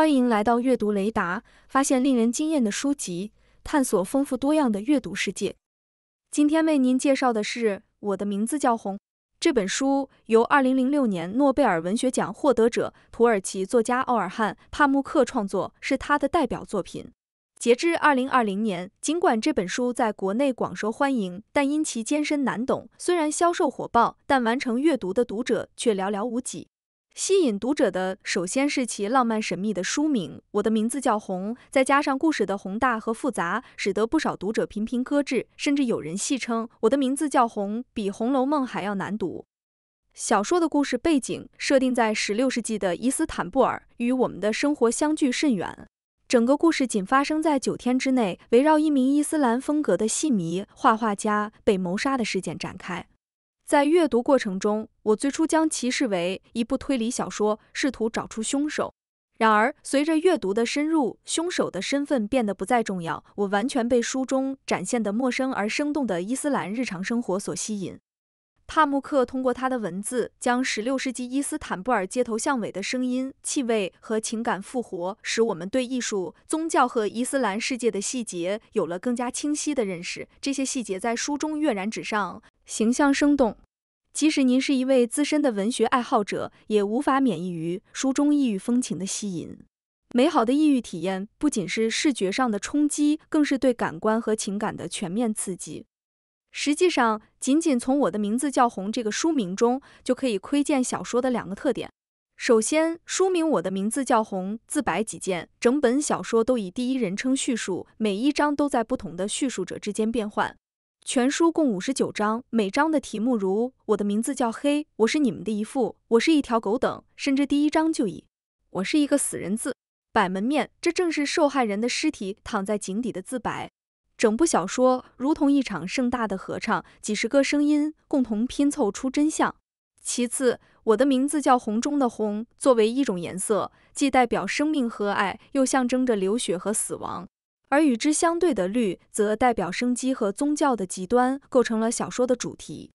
欢迎来到阅读雷达，发现令人惊艳的书籍，探索丰富多样的阅读世界。今天为您介绍的是《我的名字叫红》这本书，由2006年诺贝尔文学奖获得者土耳其作家奥尔汉·帕慕克创作，是他的代表作品。截至2020年，尽管这本书在国内广受欢迎，但因其艰深难懂，虽然销售火爆，但完成阅读的读者却寥寥无几。吸引读者的首先是其浪漫神秘的书名，《我的名字叫红》，再加上故事的宏大和复杂，使得不少读者频频搁置，甚至有人戏称，《我的名字叫红》比《红楼梦》还要难读。小说的故事背景设定在16世纪的伊斯坦布尔，与我们的生活相距甚远。整个故事仅发生在九天之内，围绕一名伊斯兰风格的戏迷、画画家被谋杀的事件展开。在阅读过程中，我最初将其视为一部推理小说，试图找出凶手。然而，随着阅读的深入，凶手的身份变得不再重要，我完全被书中展现的陌生而生动的伊斯兰日常生活所吸引。帕慕克通过他的文字，将十六世纪伊斯坦布尔街头巷尾的声音、气味和情感复活，使我们对艺术、宗教和伊斯兰世界的细节有了更加清晰的认识。这些细节在书中跃然纸上，形象生动。即使您是一位资深的文学爱好者，也无法免疫于书中异域风情的吸引。美好的异域体验不仅是视觉上的冲击，更是对感官和情感的全面刺激。实际上，仅仅从我的名字叫红这个书名中，就可以窥见小说的两个特点。首先，书名《我的名字叫红》自白己见，整本小说都以第一人称叙述，每一章都在不同的叙述者之间变换。全书共五十九章，每章的题目如“我的名字叫黑”“我是你们的一副”“我是一条狗”等，甚至第一章就以“我是一个死人”字摆门面，这正是受害人的尸体躺在井底的自白。整部小说如同一场盛大的合唱，几十个声音共同拼凑出真相。其次，我的名字叫红中的红，作为一种颜色，既代表生命和爱，又象征着流血和死亡；而与之相对的绿，则代表生机和宗教的极端，构成了小说的主题。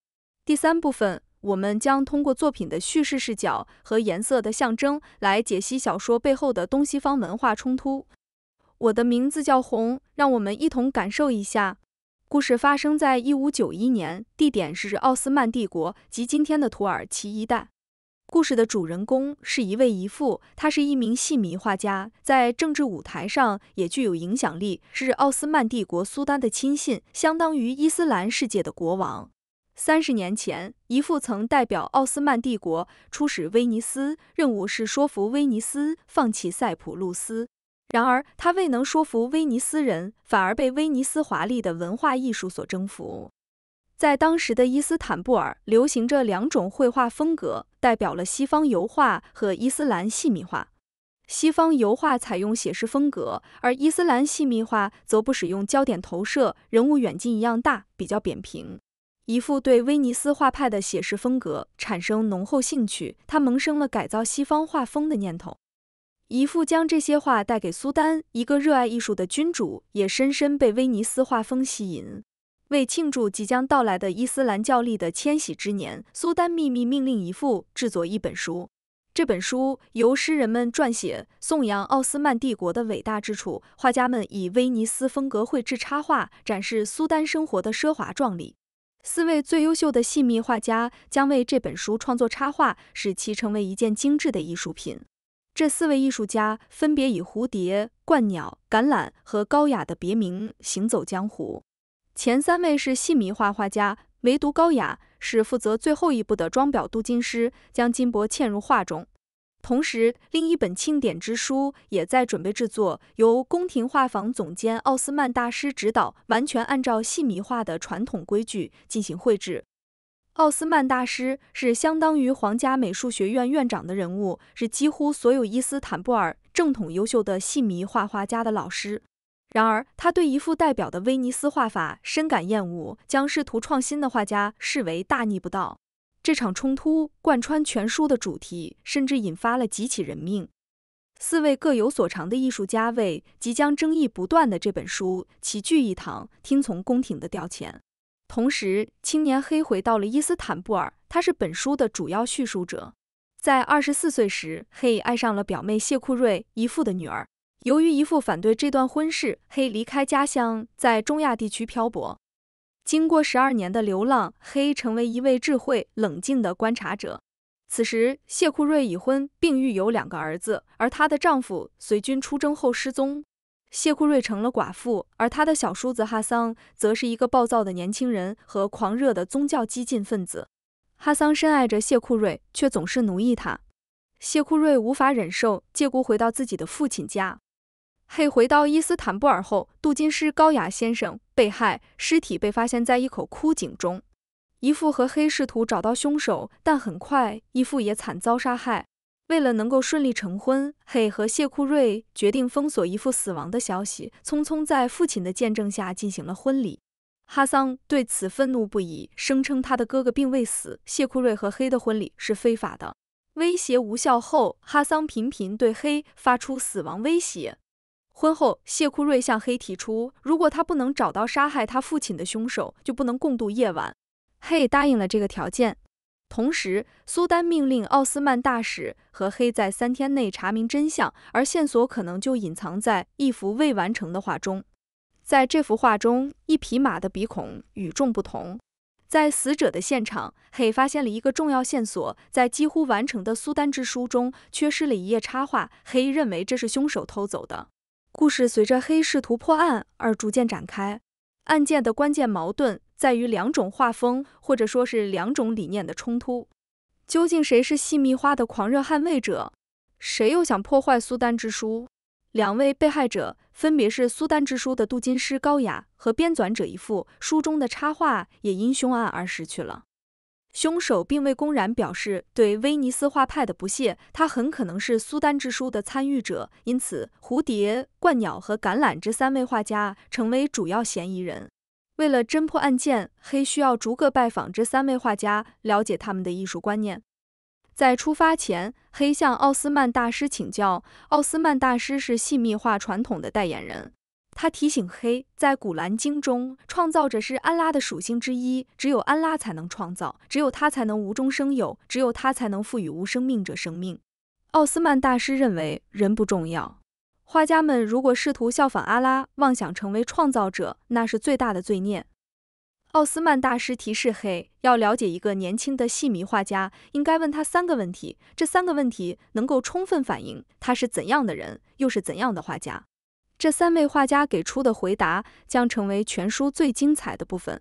第三部分，我们将通过作品的叙事视角和颜色的象征来解析小说背后的东西方文化冲突。我的名字叫红，让我们一同感受一下。故事发生在一五九一年，地点是奥斯曼帝国及今天的土耳其一带。故事的主人公是一位姨父，他是一名戏迷画家，在政治舞台上也具有影响力，是奥斯曼帝国苏丹的亲信，相当于伊斯兰世界的国王。三十年前，姨父曾代表奥斯曼帝国出使威尼斯，任务是说服威尼斯放弃塞浦路斯。然而，他未能说服威尼斯人，反而被威尼斯华丽的文化艺术所征服。在当时的伊斯坦布尔，流行着两种绘画风格，代表了西方油画和伊斯兰细密画。西方油画采用写实风格，而伊斯兰细密画则不使用焦点投射，人物远近一样大，比较扁平。一副对威尼斯画派的写实风格产生浓厚兴趣，他萌生了改造西方画风的念头。姨父将这些画带给苏丹，一个热爱艺术的君主也深深被威尼斯画风吸引。为庆祝即将到来的伊斯兰教历的迁徙之年，苏丹秘密命令姨父制作一本书。这本书由诗人们撰写，颂扬奥斯曼帝国的伟大之处；画家们以威尼斯风格绘制插画，展示苏丹生活的奢华壮丽。四位最优秀的细密画家将为这本书创作插画，使其成为一件精致的艺术品。这四位艺术家分别以蝴蝶、鹳鸟、橄榄和高雅的别名行走江湖。前三位是戏迷画画家，唯独高雅是负责最后一步的装裱镀金师，将金箔嵌入画中。同时，另一本庆典之书也在准备制作，由宫廷画坊总监奥斯曼大师指导，完全按照戏迷画的传统规矩进行绘制。奥斯曼大师是相当于皇家美术学院院长的人物，是几乎所有伊斯坦布尔正统优秀的戏迷、画家的老师。然而，他对一幅代表的威尼斯画法深感厌恶，将试图创新的画家视为大逆不道。这场冲突贯穿全书的主题，甚至引发了几起人命。四位各有所长的艺术家为即将争议不断的这本书齐聚一堂，听从宫廷的调遣。同时，青年黑回到了伊斯坦布尔。他是本书的主要叙述者。在二十四岁时，黑爱上了表妹谢库瑞姨父的女儿。由于姨父反对这段婚事，黑离开家乡，在中亚地区漂泊。经过十二年的流浪，黑成为一位智慧、冷静的观察者。此时，谢库瑞已婚，并育有两个儿子，而她的丈夫随军出征后失踪。谢库瑞成了寡妇，而他的小叔子哈桑则是一个暴躁的年轻人和狂热的宗教激进分子。哈桑深爱着谢库瑞，却总是奴役他。谢库瑞无法忍受，借故回到自己的父亲家。黑回到伊斯坦布尔后，镀金师高雅先生被害，尸体被发现在一口枯井中。伊父和黑试图找到凶手，但很快伊父也惨遭杀害。为了能够顺利成婚，黑和谢库瑞决定封锁姨父死亡的消息，匆匆在父亲的见证下进行了婚礼。哈桑对此愤怒不已，声称他的哥哥并未死，谢库瑞和黑的婚礼是非法的。威胁无效后，哈桑频频对黑发出死亡威胁。婚后，谢库瑞向黑提出，如果他不能找到杀害他父亲的凶手，就不能共度夜晚。黑答应了这个条件。同时，苏丹命令奥斯曼大使和黑在三天内查明真相，而线索可能就隐藏在一幅未完成的画中。在这幅画中，一匹马的鼻孔与众不同。在死者的现场，黑发现了一个重要线索：在几乎完成的苏丹之书中缺失了一页插画。黑认为这是凶手偷走的。故事随着黑试图破案而逐渐展开，案件的关键矛盾。在于两种画风，或者说是两种理念的冲突。究竟谁是细密花的狂热捍卫者，谁又想破坏苏丹之书？两位被害者分别是苏丹之书的镀金师高雅和编纂者伊夫。书中的插画也因凶案而失去了。凶手并未公然表示对威尼斯画派的不屑，他很可能是苏丹之书的参与者，因此蝴蝶、鹳鸟和橄榄这三位画家成为主要嫌疑人。为了侦破案件，黑需要逐个拜访这三位画家，了解他们的艺术观念。在出发前，黑向奥斯曼大师请教。奥斯曼大师是细密画传统的代言人。他提醒黑，在《古兰经》中，创造者是安拉的属性之一，只有安拉才能创造，只有他才能无中生有，只有他才能赋予无生命者生命。奥斯曼大师认为，人不重要。画家们如果试图效仿阿拉，妄想成为创造者，那是最大的罪孽。奥斯曼大师提示：黑，要了解一个年轻的戏迷画家，应该问他三个问题。这三个问题能够充分反映他是怎样的人，又是怎样的画家。这三位画家给出的回答将成为全书最精彩的部分。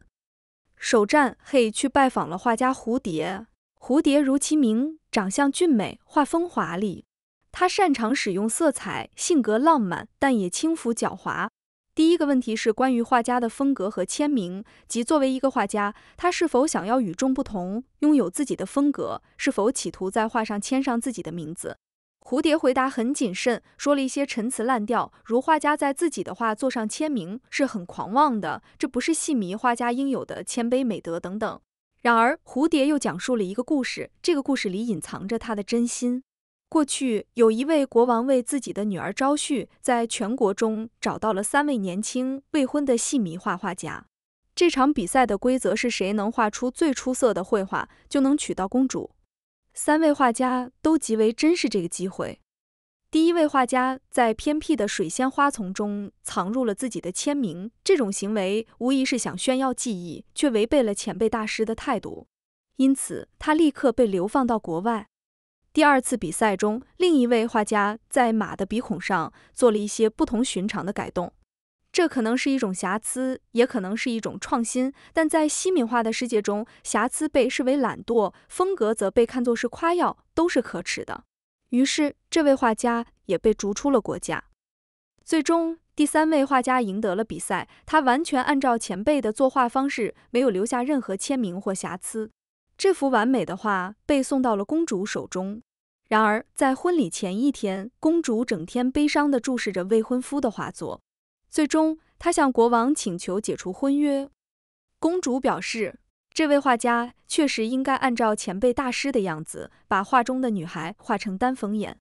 首站，黑去拜访了画家蝴蝶。蝴蝶如其名，长相俊美，画风华丽。他擅长使用色彩，性格浪漫，但也轻浮狡猾。第一个问题是关于画家的风格和签名，即作为一个画家，他是否想要与众不同，拥有自己的风格，是否企图在画上签上自己的名字？蝴蝶回答很谨慎，说了一些陈词滥调，如画家在自己的画作上签名是很狂妄的，这不是戏迷画家应有的谦卑美德等等。然而，蝴蝶又讲述了一个故事，这个故事里隐藏着他的真心。过去有一位国王为自己的女儿昭绪，在全国中找到了三位年轻未婚的戏迷画画家。这场比赛的规则是谁能画出最出色的绘画就能娶到公主。三位画家都极为珍视这个机会。第一位画家在偏僻的水仙花丛中藏入了自己的签名，这种行为无疑是想炫耀技艺，却违背了前辈大师的态度，因此他立刻被流放到国外。第二次比赛中，另一位画家在马的鼻孔上做了一些不同寻常的改动，这可能是一种瑕疵，也可能是一种创新。但在西敏画的世界中，瑕疵被视为懒惰，风格则被看作是夸耀，都是可耻的。于是，这位画家也被逐出了国家。最终，第三位画家赢得了比赛，他完全按照前辈的作画方式，没有留下任何签名或瑕疵。这幅完美的画被送到了公主手中。然而，在婚礼前一天，公主整天悲伤地注视着未婚夫的画作。最终，她向国王请求解除婚约。公主表示，这位画家确实应该按照前辈大师的样子，把画中的女孩画成丹凤眼。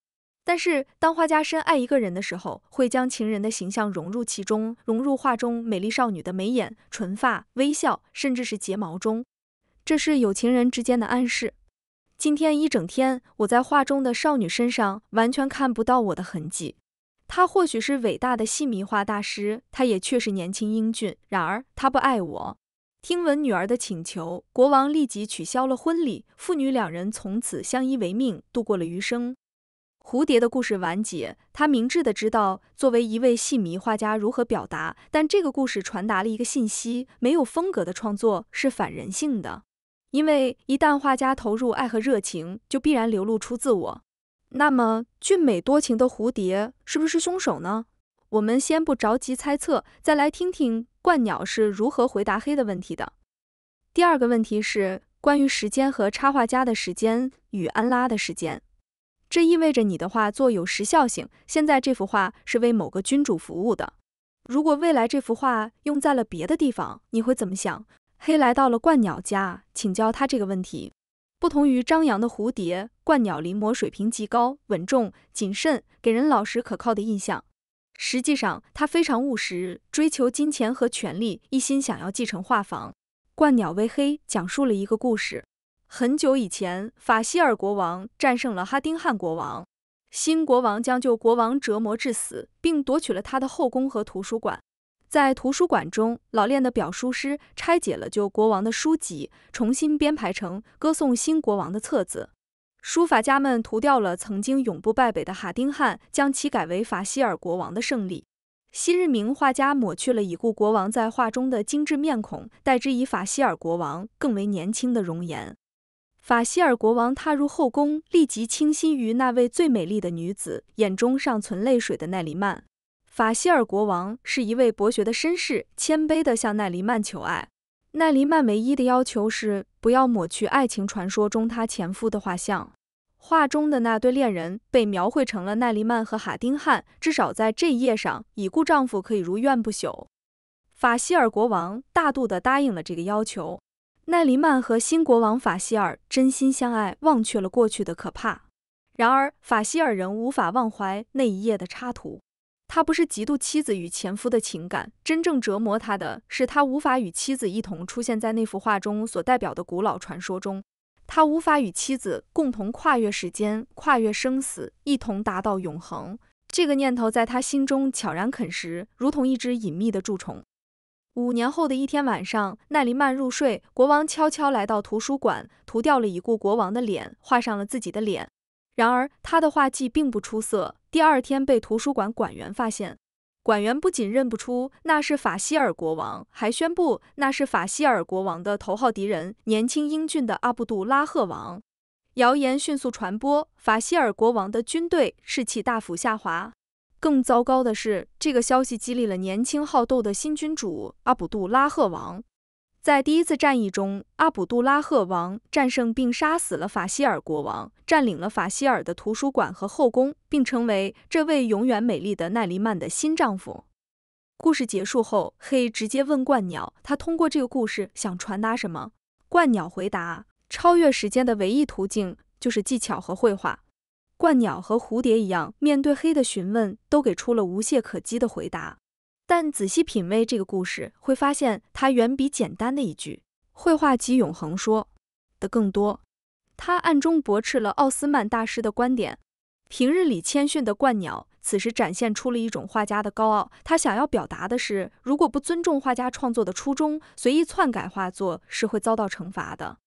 但是，当画家深爱一个人的时候，会将情人的形象融入其中，融入画中美丽少女的眉眼、唇发、微笑，甚至是睫毛中。这是有情人之间的暗示。今天一整天，我在画中的少女身上完全看不到我的痕迹。他或许是伟大的戏迷画大师，他也确实年轻英俊。然而，他不爱我。听闻女儿的请求，国王立即取消了婚礼。父女两人从此相依为命，度过了余生。蝴蝶的故事完结。他明智的知道，作为一位戏迷画家如何表达，但这个故事传达了一个信息：没有风格的创作是反人性的。因为一旦画家投入爱和热情，就必然流露出自我。那么，俊美多情的蝴蝶是不是凶手呢？我们先不着急猜测，再来听听鹳鸟是如何回答黑的问题的。第二个问题是关于时间和插画家的时间与安拉的时间。这意味着你的画作有时效性。现在这幅画是为某个君主服务的。如果未来这幅画用在了别的地方，你会怎么想？黑来到了鹳鸟家，请教他这个问题。不同于张扬的蝴蝶，鹳鸟临摹水平极高，稳重谨慎，给人老实可靠的印象。实际上，他非常务实，追求金钱和权力，一心想要继承画舫。鹳鸟为黑讲述了一个故事：很久以前，法希尔国王战胜了哈丁汉国王，新国王将旧国王折磨致死，并夺取了他的后宫和图书馆。在图书馆中，老练的表书师拆解了旧国王的书籍，重新编排成歌颂新国王的册子。书法家们涂掉了曾经永不败北的哈丁汉，将其改为法希尔国王的胜利。昔日名画家抹去了已故国王在画中的精致面孔，代之以法希尔国王更为年轻的容颜。法希尔国王踏入后宫，立即倾心于那位最美丽的女子，眼中尚存泪水的奈里曼。法希尔国王是一位博学的绅士，谦卑地向奈里曼求爱。奈里曼唯一的要求是不要抹去爱情传说中他前夫的画像。画中的那对恋人被描绘成了奈里曼和哈丁汉。至少在这一页上，已故丈夫可以如愿不朽。法希尔国王大度地答应了这个要求。奈里曼和新国王法希尔真心相爱，忘却了过去的可怕。然而，法希尔仍无法忘怀那一夜的插图。他不是嫉妒妻子与前夫的情感，真正折磨他的，是他无法与妻子一同出现在那幅画中所代表的古老传说中。他无法与妻子共同跨越时间，跨越生死，一同达到永恒。这个念头在他心中悄然啃食，如同一只隐秘的蛀虫。五年后的一天晚上，奈里曼入睡，国王悄悄来到图书馆，涂掉了已故国王的脸，画上了自己的脸。然而，他的画技并不出色。第二天，被图书馆馆员发现，馆员不仅认不出那是法希尔国王，还宣布那是法希尔国王的头号敌人——年轻英俊的阿卜杜拉赫王。谣言迅速传播，法希尔国王的军队士气大幅下滑。更糟糕的是，这个消息激励了年轻好斗的新君主阿卜杜拉赫王。在第一次战役中，阿卜杜拉赫王战胜并杀死了法希尔国王，占领了法希尔的图书馆和后宫，并成为这位永远美丽的奈丽曼的新丈夫。故事结束后，黑直接问鹳鸟：“他通过这个故事想传达什么？”鹳鸟回答：“超越时间的唯一途径就是技巧和绘画。”鹳鸟和蝴蝶一样，面对黑的询问，都给出了无懈可击的回答。但仔细品味这个故事，会发现它远比简单的一句“绘画即永恒”说的更多。他暗中驳斥了奥斯曼大师的观点。平日里谦逊的鹳鸟，此时展现出了一种画家的高傲。他想要表达的是，如果不尊重画家创作的初衷，随意篡改画作是会遭到惩罚的。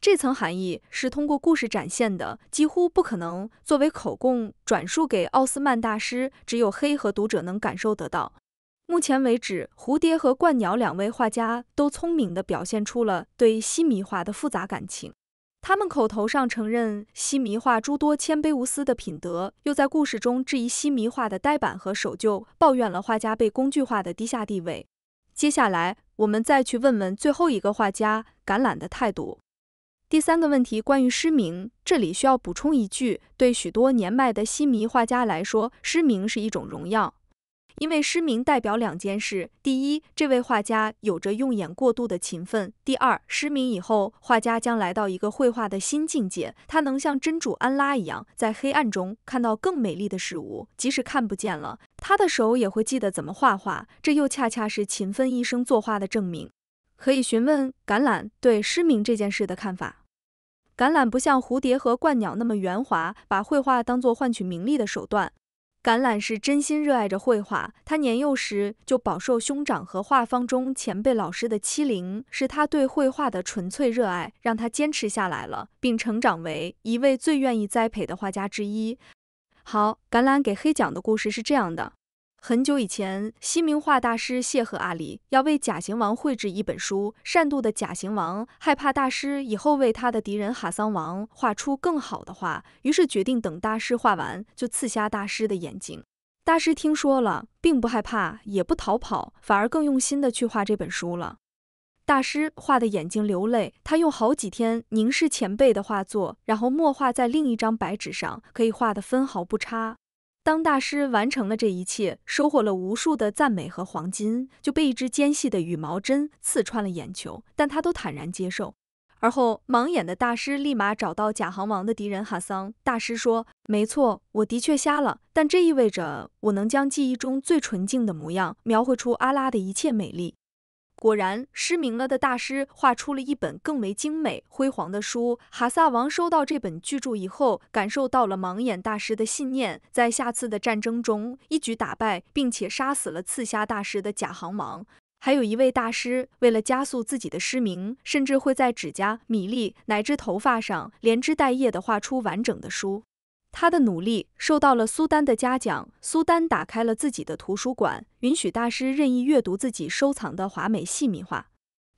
这层含义是通过故事展现的，几乎不可能作为口供转述给奥斯曼大师。只有黑和读者能感受得到。目前为止，蝴蝶和鹳鸟两位画家都聪明地表现出了对西米画的复杂感情。他们口头上承认西米画诸多谦卑无私的品德，又在故事中质疑西米画的呆板和守旧，抱怨了画家被工具化的低下地位。接下来，我们再去问问最后一个画家橄榄的态度。第三个问题关于失明，这里需要补充一句：对许多年迈的西米画家来说，失明是一种荣耀。因为失明代表两件事：第一，这位画家有着用眼过度的勤奋；第二，失明以后，画家将来到一个绘画的新境界，他能像真主安拉一样，在黑暗中看到更美丽的事物。即使看不见了，他的手也会记得怎么画画。这又恰恰是勤奋一生作画的证明。可以询问橄榄对失明这件事的看法。橄榄不像蝴蝶和鹳鸟那么圆滑，把绘画当作换取名利的手段。橄榄是真心热爱着绘画。他年幼时就饱受兄长和画坊中前辈老师的欺凌，是他对绘画的纯粹热爱让他坚持下来了，并成长为一位最愿意栽培的画家之一。好，橄榄给黑讲的故事是这样的。很久以前，西明画大师谢赫阿里要为假行王绘制一本书。善妒的假行王害怕大师以后为他的敌人哈桑王画出更好的画，于是决定等大师画完就刺瞎大师的眼睛。大师听说了，并不害怕，也不逃跑，反而更用心的去画这本书了。大师画的眼睛流泪，他用好几天凝视前辈的画作，然后默画在另一张白纸上，可以画的分毫不差。当大师完成了这一切，收获了无数的赞美和黄金，就被一支尖细的羽毛针刺穿了眼球，但他都坦然接受。而后，盲眼的大师立马找到假航王的敌人哈桑。大师说：“没错，我的确瞎了，但这意味着我能将记忆中最纯净的模样描绘出阿拉的一切美丽。”果然，失明了的大师画出了一本更为精美辉煌的书。哈萨王收到这本巨著以后，感受到了盲眼大师的信念，在下次的战争中一举打败并且杀死了刺瞎大师的假行盲。还有一位大师，为了加速自己的失明，甚至会在指甲、米粒乃至头发上连枝带叶地画出完整的书。他的努力受到了苏丹的嘉奖，苏丹打开了自己的图书馆，允许大师任意阅读自己收藏的华美细密画。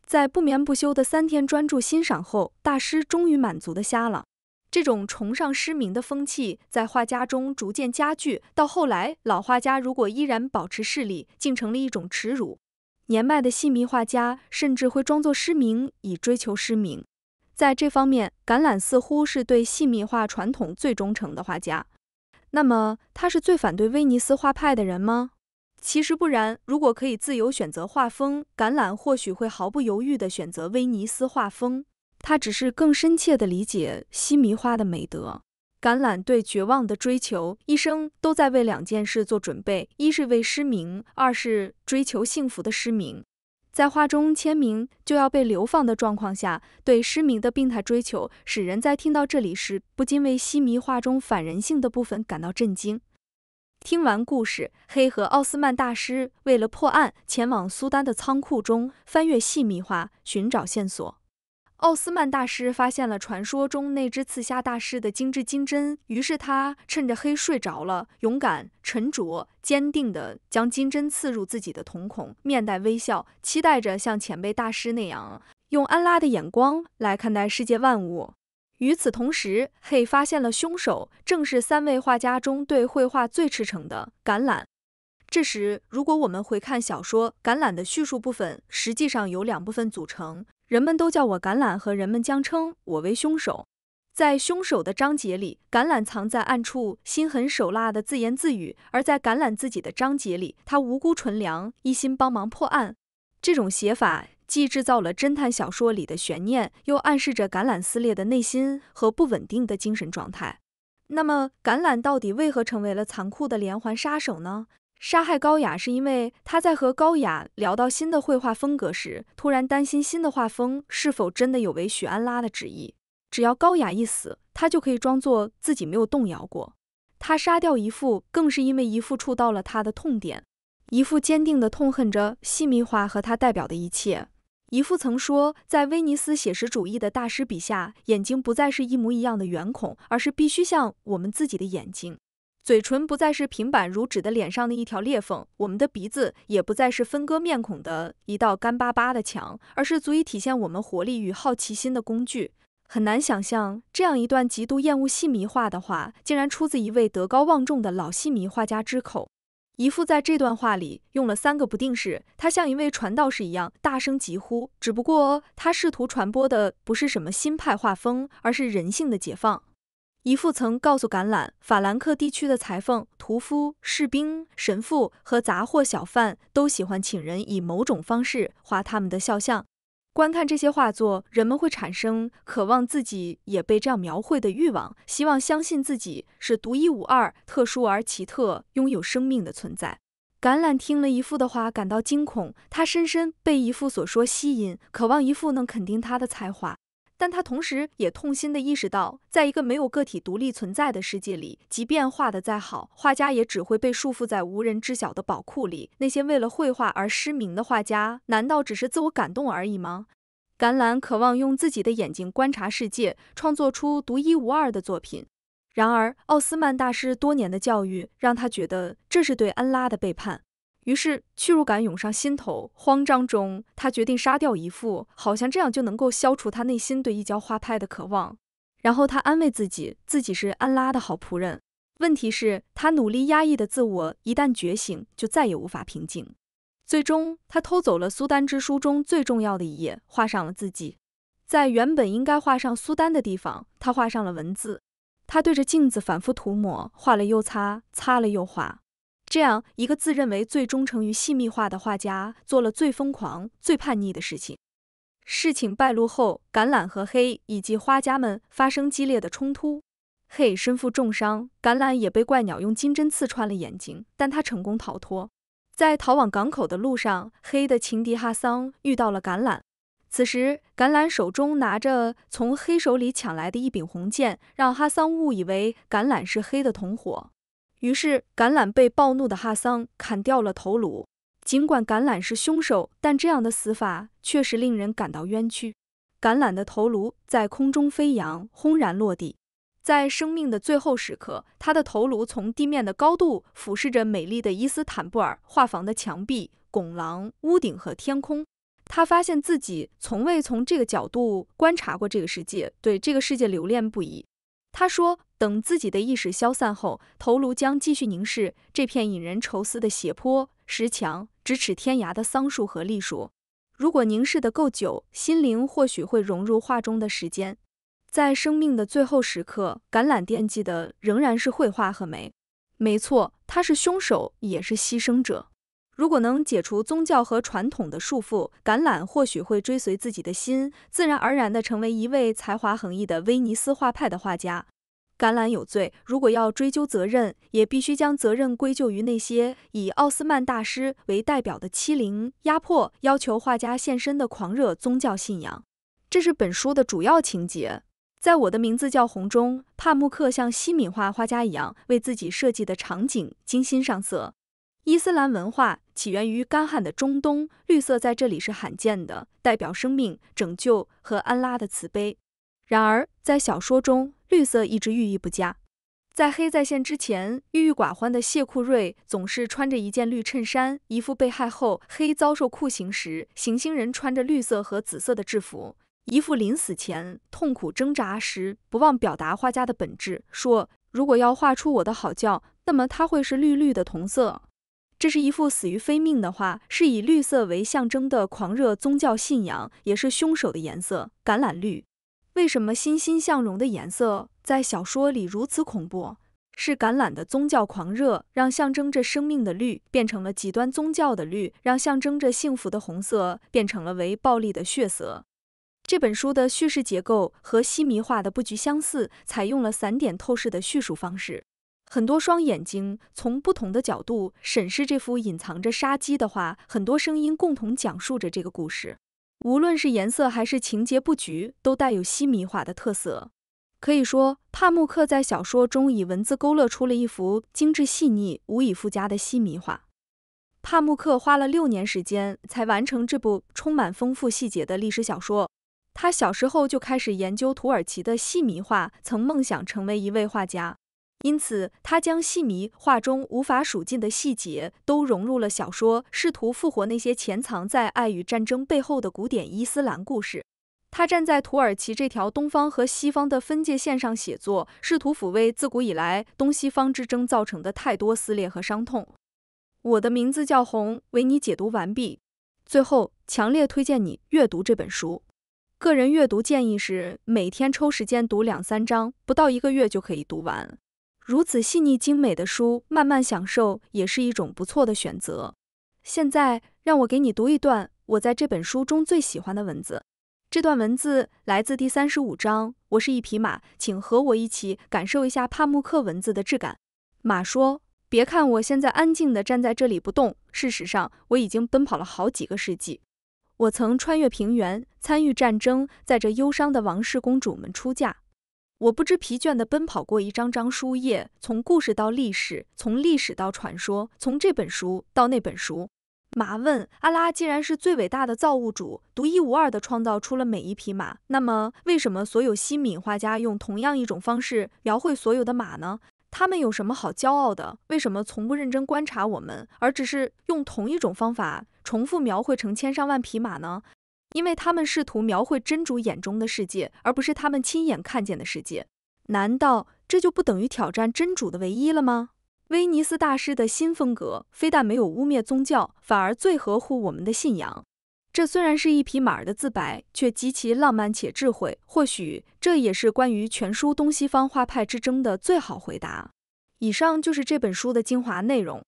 在不眠不休的三天专注欣赏后，大师终于满足的瞎了。这种崇尚失明的风气在画家中逐渐加剧，到后来，老画家如果依然保持视力，竟成了一种耻辱。年迈的细密画家甚至会装作失明，以追求失明。在这方面，橄榄似乎是对细密画传统最忠诚的画家。那么，他是最反对威尼斯画派的人吗？其实不然。如果可以自由选择画风，橄榄或许会毫不犹豫地选择威尼斯画风。他只是更深切地理解西迷画的美德。橄榄对绝望的追求，一生都在为两件事做准备：一是为失明，二是追求幸福的失明。在画中签名就要被流放的状况下，对失明的病态追求，使人在听到这里时不禁为西迷画中反人性的部分感到震惊。听完故事，黑和奥斯曼大师为了破案，前往苏丹的仓库中翻阅细密画，寻找线索。奥斯曼大师发现了传说中那只刺虾大师的精致金针，于是他趁着黑睡着了，勇敢、沉着、坚定地将金针刺入自己的瞳孔，面带微笑，期待着像前辈大师那样用安拉的眼光来看待世界万物。与此同时，黑发现了凶手正是三位画家中对绘画最赤诚的橄榄。这时，如果我们回看小说《橄榄》的叙述部分，实际上由两部分组成。人们都叫我橄榄，和人们将称我为凶手。在凶手的章节里，橄榄藏在暗处，心狠手辣地自言自语；而在橄榄自己的章节里，他无辜纯良，一心帮忙破案。这种写法既制造了侦探小说里的悬念，又暗示着橄榄撕裂的内心和不稳定的精神状态。那么，橄榄到底为何成为了残酷的连环杀手呢？杀害高雅是因为他在和高雅聊到新的绘画风格时，突然担心新的画风是否真的有违许安拉的旨意。只要高雅一死，他就可以装作自己没有动摇过。他杀掉姨父更是因为姨父触到了他的痛点。姨父坚定地痛恨着细密画和他代表的一切。姨父曾说，在威尼斯写实主义的大师笔下，眼睛不再是一模一样的圆孔，而是必须像我们自己的眼睛。嘴唇不再是平板如纸的脸上的一条裂缝，我们的鼻子也不再是分割面孔的一道干巴巴的墙，而是足以体现我们活力与好奇心的工具。很难想象，这样一段极度厌恶戏迷画的话，竟然出自一位德高望重的老戏迷画家之口。姨父在这段话里用了三个不定式，他像一位传道士一样大声疾呼，只不过他试图传播的不是什么新派画风，而是人性的解放。姨父曾告诉橄榄，法兰克地区的裁缝、屠夫、士兵、神父和杂货小贩都喜欢请人以某种方式画他们的肖像。观看这些画作，人们会产生渴望自己也被这样描绘的欲望，希望相信自己是独一无二、特殊而奇特、拥有生命的存在。橄榄听了姨父的话，感到惊恐。他深深被姨父所说吸引，渴望姨父能肯定他的才华。但他同时也痛心地意识到，在一个没有个体独立存在的世界里，即便画得再好，画家也只会被束缚在无人知晓的宝库里。那些为了绘画而失明的画家，难道只是自我感动而已吗？橄榄渴望用自己的眼睛观察世界，创作出独一无二的作品。然而，奥斯曼大师多年的教育让他觉得这是对恩拉的背叛。于是屈辱感涌上心头，慌张中他决定杀掉姨父，好像这样就能够消除他内心对一交花派的渴望。然后他安慰自己，自己是安拉的好仆人。问题是，他努力压抑的自我一旦觉醒，就再也无法平静。最终，他偷走了苏丹之书中最重要的一页，画上了自己。在原本应该画上苏丹的地方，他画上了文字。他对着镜子反复涂抹，画了又擦，擦了又画。这样一个自认为最忠诚于细密画的画家，做了最疯狂、最叛逆的事情。事情败露后，橄榄和黑以及画家们发生激烈的冲突。黑身负重伤，橄榄也被怪鸟用金针刺穿了眼睛，但他成功逃脱。在逃往港口的路上，黑的情敌哈桑遇到了橄榄。此时，橄榄手中拿着从黑手里抢来的一柄红剑，让哈桑误以为橄榄是黑的同伙。于是，橄榄被暴怒的哈桑砍掉了头颅。尽管橄榄是凶手，但这样的死法确实令人感到冤屈。橄榄的头颅在空中飞扬，轰然落地。在生命的最后时刻，他的头颅从地面的高度俯视着美丽的伊斯坦布尔画房的墙壁、拱廊、屋顶和天空。他发现自己从未从这个角度观察过这个世界，对这个世界留恋不已。他说。等自己的意识消散后，头颅将继续凝视这片引人愁思的斜坡、石墙、咫尺天涯的桑树和栎树。如果凝视的够久，心灵或许会融入画中的时间。在生命的最后时刻，橄榄惦记的仍然是绘画和美。没错，他是凶手，也是牺牲者。如果能解除宗教和传统的束缚，橄榄或许会追随自己的心，自然而然地成为一位才华横溢的威尼斯画派的画家。橄榄有罪，如果要追究责任，也必须将责任归咎于那些以奥斯曼大师为代表的欺凌、压迫、要求画家献身的狂热宗教信仰。这是本书的主要情节。在我的名字叫红中，帕慕克像西敏画画家一样，为自己设计的场景精心上色。伊斯兰文化起源于干旱的中东，绿色在这里是罕见的，代表生命、拯救和安拉的慈悲。然而，在小说中，绿色一直寓意不佳。在黑在线之前，郁郁寡欢的谢库瑞总是穿着一件绿衬衫。一副被害后，黑遭受酷刑时，行星人穿着绿色和紫色的制服。一副临死前痛苦挣扎时，不忘表达画家的本质，说：“如果要画出我的好觉，那么它会是绿绿的同色。”这是一幅死于非命的画，是以绿色为象征的狂热宗教信仰，也是凶手的颜色——橄榄绿。为什么欣欣向荣的颜色在小说里如此恐怖？是橄榄的宗教狂热让象征着生命的绿变成了极端宗教的绿，让象征着幸福的红色变成了为暴力的血色。这本书的叙事结构和西迷画的布局相似，采用了散点透视的叙述方式。很多双眼睛从不同的角度审视这幅隐藏着杀机的画，很多声音共同讲述着这个故事。无论是颜色还是情节布局，都带有西米画的特色。可以说，帕慕克在小说中以文字勾勒出了一幅精致细腻、无以复加的西米画。帕慕克花了六年时间才完成这部充满丰富细节的历史小说。他小时候就开始研究土耳其的西米画，曾梦想成为一位画家。因此，他将戏迷画中无法数尽的细节都融入了小说，试图复活那些潜藏在爱与战争背后的古典伊斯兰故事。他站在土耳其这条东方和西方的分界线上写作，试图抚慰自古以来东西方之争造成的太多撕裂和伤痛。我的名字叫红，为你解读完毕。最后，强烈推荐你阅读这本书。个人阅读建议是每天抽时间读两三章，不到一个月就可以读完。如此细腻精美的书，慢慢享受也是一种不错的选择。现在，让我给你读一段我在这本书中最喜欢的文字。这段文字来自第三十五章：“我是一匹马，请和我一起感受一下帕慕克文字的质感。”马说：“别看我现在安静地站在这里不动，事实上我已经奔跑了好几个世纪。我曾穿越平原，参与战争，在这忧伤的王室公主们出嫁。”我不知疲倦地奔跑过一张张书页，从故事到历史，从历史到传说，从这本书到那本书。马问阿拉，既然是最伟大的造物主，独一无二地创造出了每一匹马，那么为什么所有西敏画家用同样一种方式描绘所有的马呢？他们有什么好骄傲的？为什么从不认真观察我们，而只是用同一种方法重复描绘成千上万匹马呢？因为他们试图描绘真主眼中的世界，而不是他们亲眼看见的世界。难道这就不等于挑战真主的唯一了吗？威尼斯大师的新风格非但没有污蔑宗教，反而最合乎我们的信仰。这虽然是一匹马儿的自白，却极其浪漫且智慧。或许这也是关于全书东西方画派之争的最好回答。以上就是这本书的精华内容。